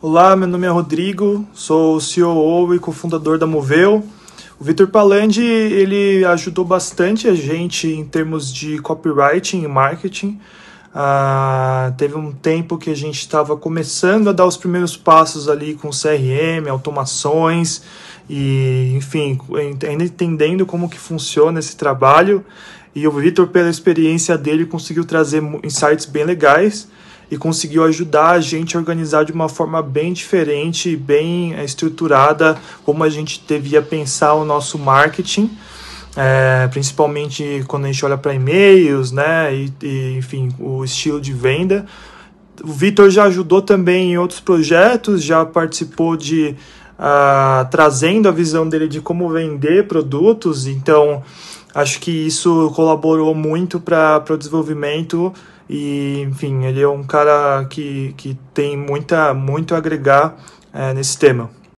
Olá, meu nome é Rodrigo, sou CEO e cofundador da Moveu. O Vitor Palandi ele ajudou bastante a gente em termos de copywriting e marketing. Ah, teve um tempo que a gente estava começando a dar os primeiros passos ali com CRM, automações e, enfim, ainda entendendo como que funciona esse trabalho. E o Vitor, pela experiência dele, conseguiu trazer insights bem legais e conseguiu ajudar a gente a organizar de uma forma bem diferente e bem eh, estruturada como a gente devia pensar o nosso marketing. É, principalmente quando a gente olha para e-mails, né, e, e, enfim, o estilo de venda. O Vitor já ajudou também em outros projetos, já participou de uh, trazendo a visão dele de como vender produtos. Então, acho que isso colaborou muito para o desenvolvimento. E, enfim, ele é um cara que, que tem muita, muito a agregar é, nesse tema.